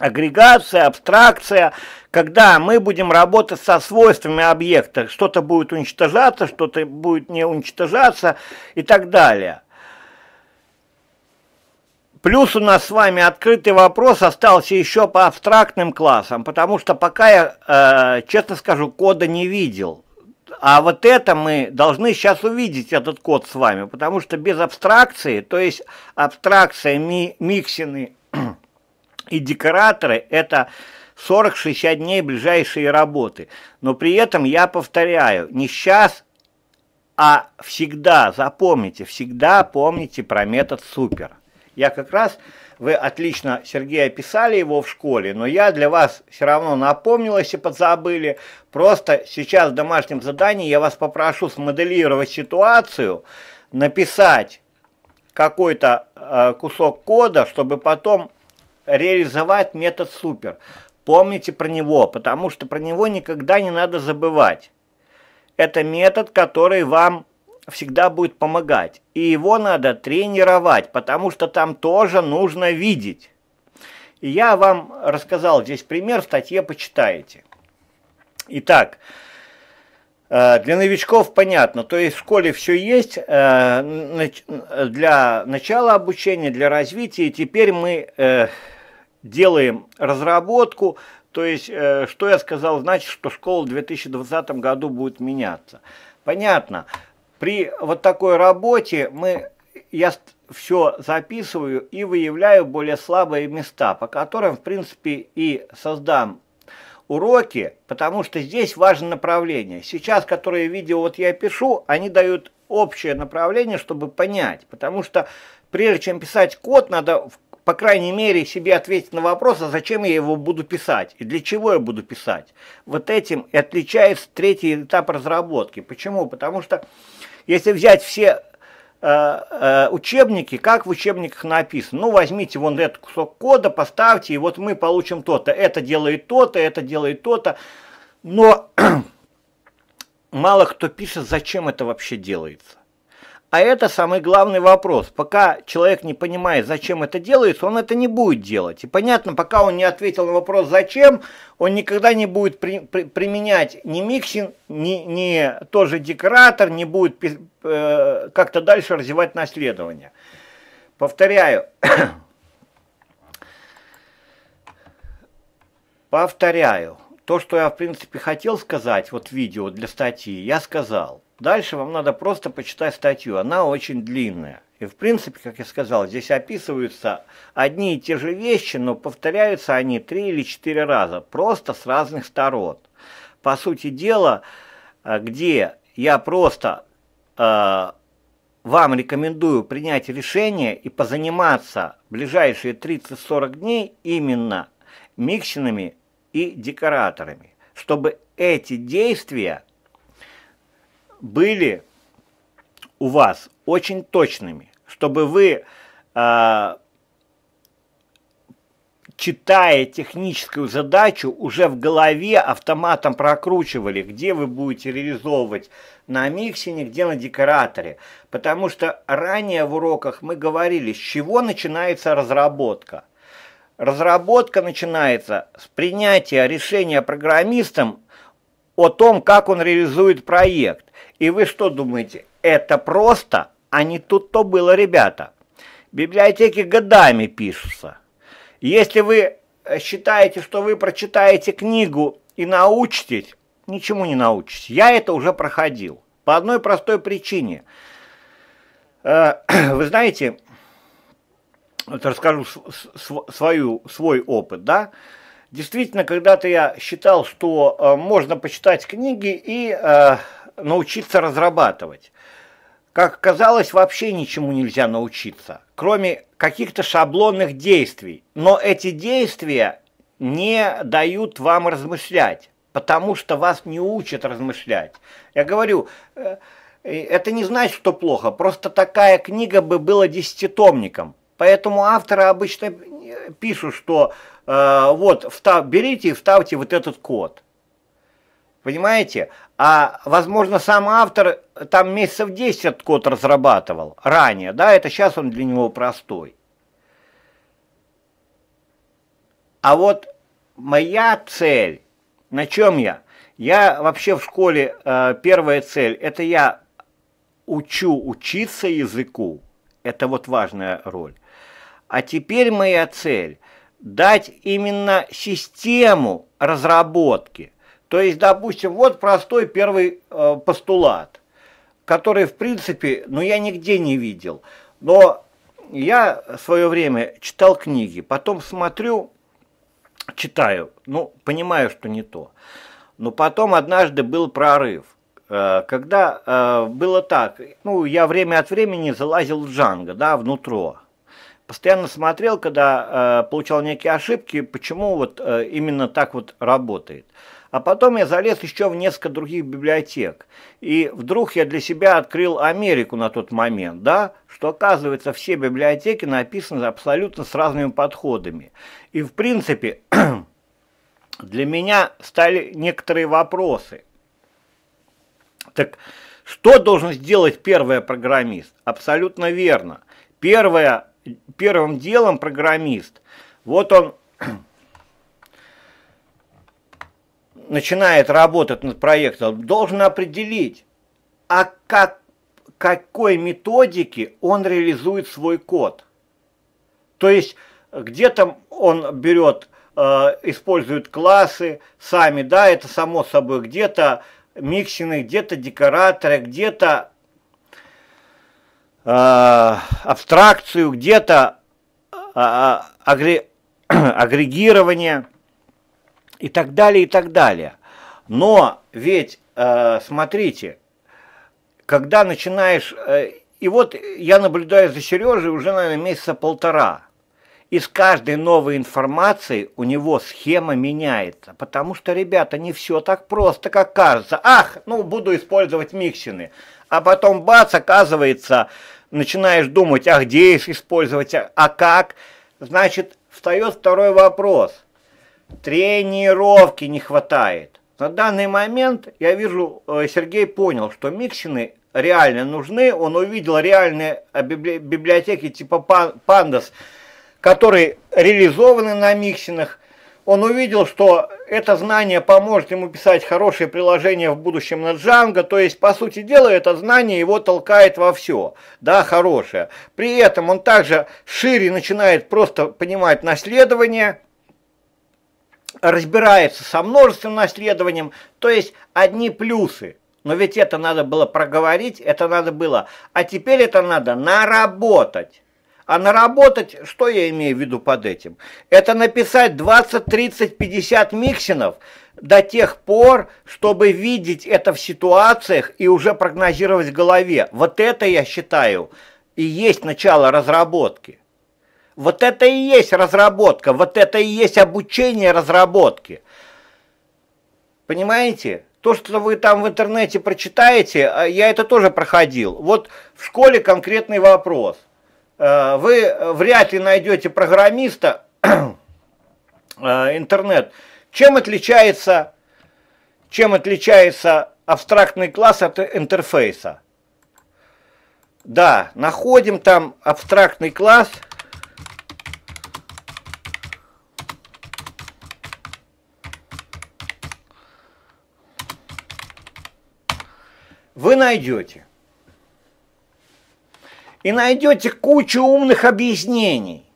агрегация, абстракция, когда мы будем работать со свойствами объекта, что-то будет уничтожаться, что-то будет не уничтожаться и так далее. Плюс у нас с вами открытый вопрос остался еще по абстрактным классам, потому что пока я, э, честно скажу, кода не видел. А вот это мы должны сейчас увидеть, этот код с вами, потому что без абстракции, то есть абстракция, ми, миксины и декораторы – это 40-60 дней ближайшие работы. Но при этом я повторяю, не сейчас, а всегда, запомните, всегда помните про метод супер. Я как раз, вы отлично, Сергей, описали его в школе, но я для вас все равно напомнил, если подзабыли. Просто сейчас в домашнем задании я вас попрошу смоделировать ситуацию, написать какой-то э, кусок кода, чтобы потом реализовать метод супер. Помните про него, потому что про него никогда не надо забывать. Это метод, который вам всегда будет помогать. И его надо тренировать, потому что там тоже нужно видеть. И я вам рассказал здесь пример, в статье почитаете. Итак, э, для новичков понятно, то есть в школе все есть э, для начала обучения, для развития. теперь мы э, делаем разработку, то есть что я сказал, значит, что школа в 2020 году будет меняться. Понятно. При вот такой работе мы, я все записываю и выявляю более слабые места, по которым, в принципе, и создам уроки, потому что здесь важно направление. Сейчас, которые видео вот я пишу, они дают общее направление, чтобы понять, потому что прежде чем писать код, надо по крайней мере, себе ответить на вопрос, а зачем я его буду писать и для чего я буду писать. Вот этим и отличается третий этап разработки. Почему? Потому что если взять все э, э, учебники, как в учебниках написано. Ну, возьмите вон этот кусок кода, поставьте, и вот мы получим то-то. Это делает то-то, это делает то-то. Но мало кто пишет, зачем это вообще делается. А это самый главный вопрос. Пока человек не понимает, зачем это делается, он это не будет делать. И понятно, пока он не ответил на вопрос «зачем», он никогда не будет при, при, применять ни миксинг, ни, ни тоже декоратор, не будет э, как-то дальше развивать наследование. Повторяю. Повторяю. То, что я, в принципе, хотел сказать, вот видео для статьи, я сказал – Дальше вам надо просто почитать статью, она очень длинная. И в принципе, как я сказал, здесь описываются одни и те же вещи, но повторяются они три или четыре раза, просто с разных сторон. По сути дела, э, где я просто э, вам рекомендую принять решение и позаниматься ближайшие 30-40 дней именно миксинами и декораторами, чтобы эти действия были у вас очень точными, чтобы вы, а, читая техническую задачу, уже в голове автоматом прокручивали, где вы будете реализовывать на миксине, где на декораторе. Потому что ранее в уроках мы говорили, с чего начинается разработка. Разработка начинается с принятия решения программистом о том, как он реализует проект. И вы что думаете, это просто? А не тут-то было, ребята. Библиотеки годами пишутся. Если вы э, считаете, что вы прочитаете книгу и научитесь, ничему не научитесь. Я это уже проходил. По одной простой причине. Э, вы знаете, вот расскажу свою, свой опыт, да, Действительно, когда-то я считал, что э, можно почитать книги и научиться разрабатывать. Как казалось, вообще ничему нельзя научиться, кроме каких-то шаблонных действий. Но эти действия не дают вам размышлять, потому что вас не учат размышлять. Я говорю, э, э, это не значит, что плохо, просто такая книга бы была десятитомником. Поэтому авторы обычно пишут, что э, вот встав, берите и вставьте вот этот код. Понимаете? А, возможно, сам автор там месяцев 10 этот код разрабатывал ранее, да, это сейчас он для него простой. А вот моя цель, на чем я? Я вообще в школе, э, первая цель, это я учу учиться языку, это вот важная роль. А теперь моя цель – дать именно систему разработки – то есть, допустим, вот простой первый э, постулат, который, в принципе, ну, я нигде не видел. Но я в свое время читал книги, потом смотрю, читаю, ну, понимаю, что не то. Но потом однажды был прорыв, э, когда э, было так, ну, я время от времени залазил в Джанго, да, внутрь постоянно смотрел, когда э, получал некие ошибки, почему вот э, именно так вот работает. А потом я залез еще в несколько других библиотек. И вдруг я для себя открыл Америку на тот момент, да, что оказывается все библиотеки написаны абсолютно с разными подходами. И в принципе для меня стали некоторые вопросы. Так что должен сделать первый программист? Абсолютно верно. Первое первым делом программист, вот он начинает работать над проектом, должен определить, а как, какой методике он реализует свой код. То есть где-то он берет, э, использует классы сами, да, это само собой, где-то миксины, где-то декораторы, где-то Э, абстракцию, где-то а, а, агрегирование и так далее, и так далее. Но ведь, э, смотрите, когда начинаешь... Э, и вот я наблюдаю за Сережей уже, наверное, месяца полтора. И с каждой новой информацией у него схема меняется. Потому что, ребята, не все так просто, как кажется. Ах, ну буду использовать миксины а потом бац, оказывается, начинаешь думать, а где их использовать, а, а как, значит, встает второй вопрос. Тренировки не хватает. На данный момент, я вижу, э, Сергей понял, что микшины реально нужны. Он увидел реальные э, библиотеки типа Pandas, которые реализованы на микшинах он увидел, что это знание поможет ему писать хорошие приложения в будущем на Django, то есть, по сути дела, это знание его толкает во все, да, хорошее. При этом он также шире начинает просто понимать наследование, разбирается со множественным наследованием, то есть одни плюсы. Но ведь это надо было проговорить, это надо было, а теперь это надо наработать. А наработать, что я имею в виду под этим? Это написать 20, 30, 50 миксинов до тех пор, чтобы видеть это в ситуациях и уже прогнозировать в голове. Вот это, я считаю, и есть начало разработки. Вот это и есть разработка, вот это и есть обучение разработки. Понимаете? То, что вы там в интернете прочитаете, а, я это тоже проходил. Вот в школе конкретный вопрос – Э, вы вряд ли найдете программиста э, интернет. Чем отличается, чем отличается абстрактный класс от интерфейса? Да, находим там абстрактный класс. Вы найдете и найдете кучу умных объяснений,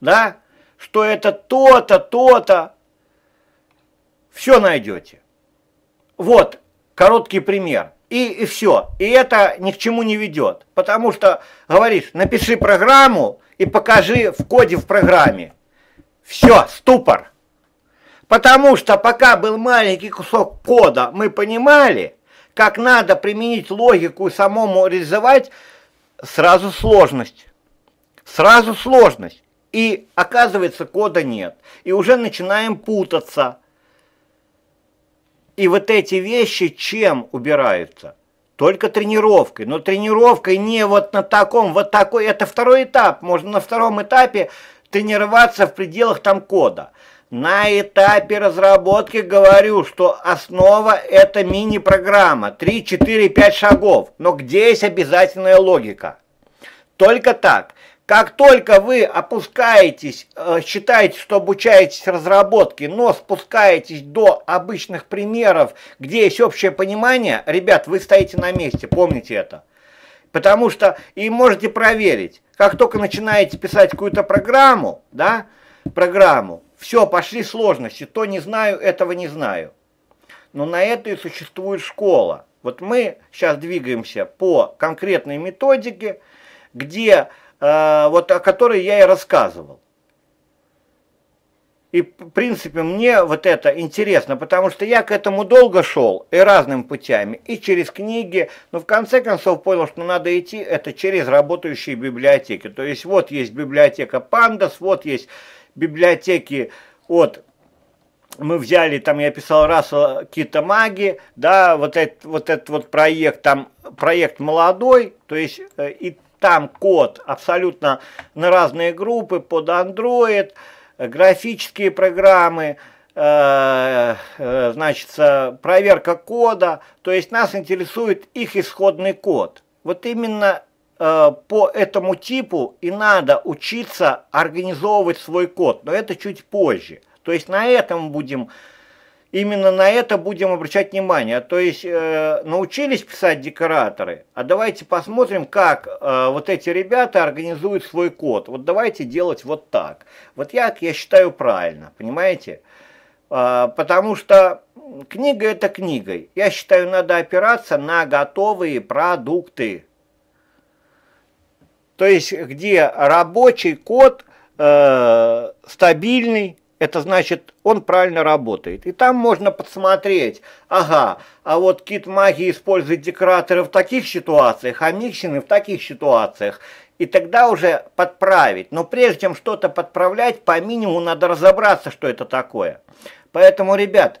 да, что это то-то, то-то, все найдете. Вот короткий пример. И, и все. И это ни к чему не ведет. Потому что говоришь, напиши программу и покажи в коде в программе. Все, ступор. Потому что пока был маленький кусок кода, мы понимали, как надо применить логику и самому реализовать сразу сложность. Сразу сложность. И оказывается, кода нет. И уже начинаем путаться. И вот эти вещи чем убираются? Только тренировкой. Но тренировкой не вот на таком, вот такой. Это второй этап. Можно на втором этапе тренироваться в пределах там кода. На этапе разработки говорю, что основа это мини-программа. 3, 4, 5 шагов. Но где есть обязательная логика? Только так. Как только вы опускаетесь, э, считаете, что обучаетесь разработке, но спускаетесь до обычных примеров, где есть общее понимание, ребят, вы стоите на месте, помните это. Потому что и можете проверить, как только начинаете писать какую-то программу, да, программу, все, пошли сложности, то не знаю, этого не знаю. Но на это и существует школа. Вот мы сейчас двигаемся по конкретной методике, где, э, вот, о которой я и рассказывал. И, в принципе, мне вот это интересно, потому что я к этому долго шел и разными путями, и через книги, но в конце концов понял, что надо идти это через работающие библиотеки. То есть вот есть библиотека Пандас, вот есть библиотеки от мы взяли, там я писал раз какие-то маги да, вот этот вот, этот вот проект, там проект молодой, то есть э, и там код абсолютно на разные группы, под Android, графические программы, э, э значит, проверка кода, то есть нас интересует их исходный код. Вот именно Э, по этому типу и надо учиться организовывать свой код, но это чуть позже. То есть на этом будем, именно на это будем обращать внимание. То есть э, научились писать декораторы, а давайте посмотрим, как э, вот эти ребята организуют свой код. Вот давайте делать вот так. Вот я, я считаю правильно, понимаете? Э, потому что книга это книгой. Я считаю, надо опираться на готовые продукты то есть где рабочий код э, стабильный, это значит, он правильно работает. И там можно подсмотреть, ага, а вот кит магии использует декораторы в таких ситуациях, а Миксины в таких ситуациях. И тогда уже подправить. Но прежде чем что-то подправлять, по минимуму надо разобраться, что это такое. Поэтому, ребят,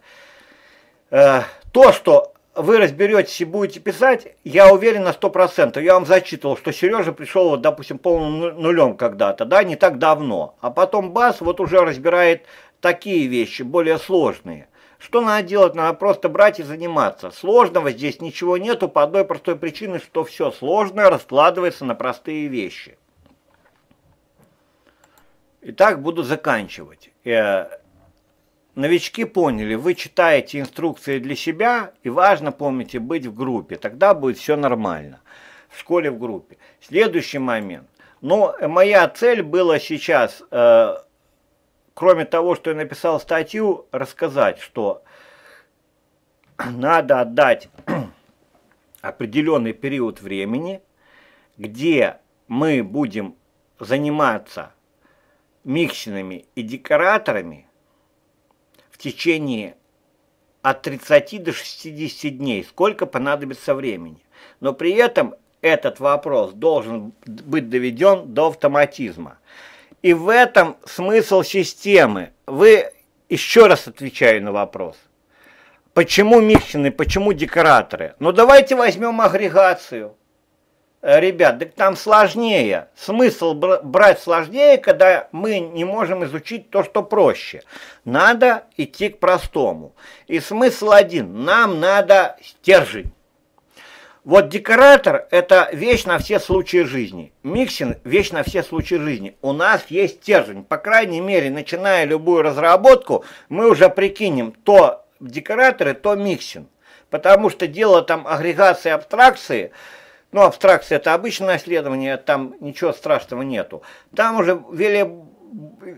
э, то, что вы разберетесь и будете писать, я уверен на 100%. Я вам зачитывал, что Сережа пришел, вот, допустим, полным нулем когда-то, да, не так давно. А потом Бас вот уже разбирает такие вещи, более сложные. Что надо делать? Надо просто брать и заниматься. Сложного здесь ничего нету по одной простой причине, что все сложное раскладывается на простые вещи. Итак, буду заканчивать. Э, Новички поняли, вы читаете инструкции для себя, и важно, помните, быть в группе, тогда будет все нормально. В школе в группе. Следующий момент. Но моя цель была сейчас, э, кроме того, что я написал статью, рассказать, что надо отдать определенный период времени, где мы будем заниматься микшинами и декораторами – течение от 30 до 60 дней, сколько понадобится времени. Но при этом этот вопрос должен быть доведен до автоматизма. И в этом смысл системы. Вы, еще раз отвечаю на вопрос, почему микшины, почему декораторы? Ну давайте возьмем агрегацию. Э, ребят, так там сложнее. Смысл брать сложнее, когда мы не можем изучить то, что проще. Надо идти к простому. И смысл один, нам надо стержень. Вот декоратор – это вещь на все случаи жизни. Миксинг – вещь на все случаи жизни. У нас есть стержень. По крайней мере, начиная любую разработку, мы уже прикинем то декораторы, то миксинг. Потому что дело там агрегации абстракции – ну, абстракция – это обычное исследование, там ничего страшного нету. Там уже вели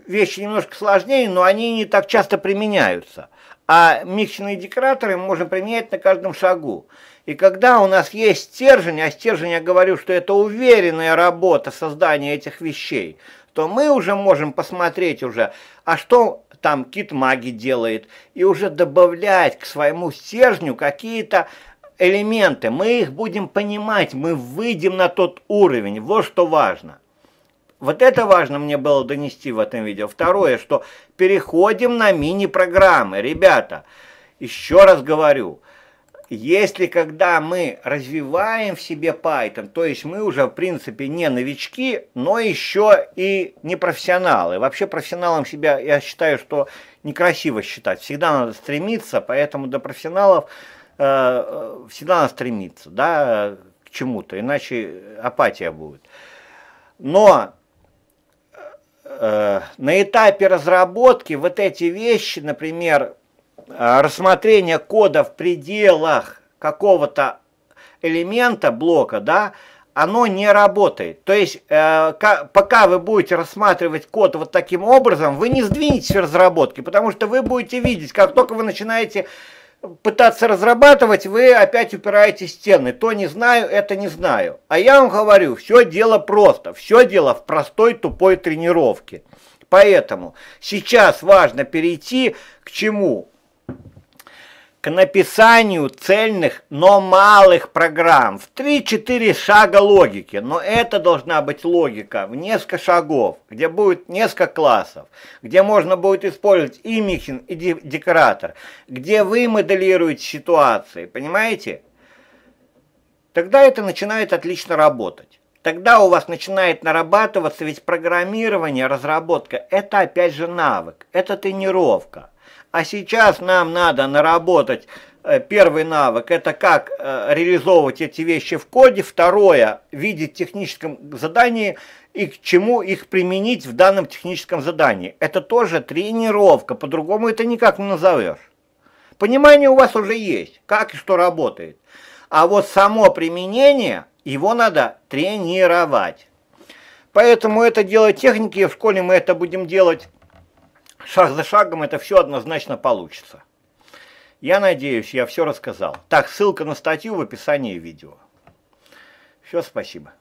вещи немножко сложнее, но они не так часто применяются. А миксенные декораторы можно применять на каждом шагу. И когда у нас есть стержень, а стержень, я говорю, что это уверенная работа создания этих вещей, то мы уже можем посмотреть уже, а что там кит маги делает, и уже добавлять к своему стержню какие-то элементы, мы их будем понимать, мы выйдем на тот уровень, вот что важно. Вот это важно мне было донести в этом видео. Второе, что переходим на мини-программы. Ребята, еще раз говорю, если когда мы развиваем в себе Python, то есть мы уже в принципе не новички, но еще и не профессионалы. Вообще профессионалом себя я считаю, что некрасиво считать. Всегда надо стремиться, поэтому до профессионалов Э, всегда надо стремиться, да, к чему-то, иначе апатия будет. Но э, на этапе разработки вот эти вещи, например, э, рассмотрение кода в пределах какого-то элемента блока, да, оно не работает. То есть, э, пока вы будете рассматривать код вот таким образом, вы не сдвинетесь в разработке, потому что вы будете видеть, как только вы начинаете пытаться разрабатывать, вы опять упираете стены. То не знаю, это не знаю. А я вам говорю, все дело просто. Все дело в простой тупой тренировке. Поэтому сейчас важно перейти к чему? к написанию цельных, но малых программ. В 3-4 шага логики, но это должна быть логика в несколько шагов, где будет несколько классов, где можно будет использовать и Михин, и декоратор, где вы моделируете ситуации, понимаете? Тогда это начинает отлично работать. Тогда у вас начинает нарабатываться, ведь программирование, разработка, это опять же навык, это тренировка. А сейчас нам надо наработать э, первый навык – это как э, реализовывать эти вещи в коде. Второе – видеть в техническом задании и к чему их применить в данном техническом задании. Это тоже тренировка, по-другому это никак не назовешь. Понимание у вас уже есть, как и что работает. А вот само применение, его надо тренировать. Поэтому это дело техники, в школе мы это будем делать Шаг за шагом это все однозначно получится. Я надеюсь, я все рассказал. Так, ссылка на статью в описании видео. Все, спасибо.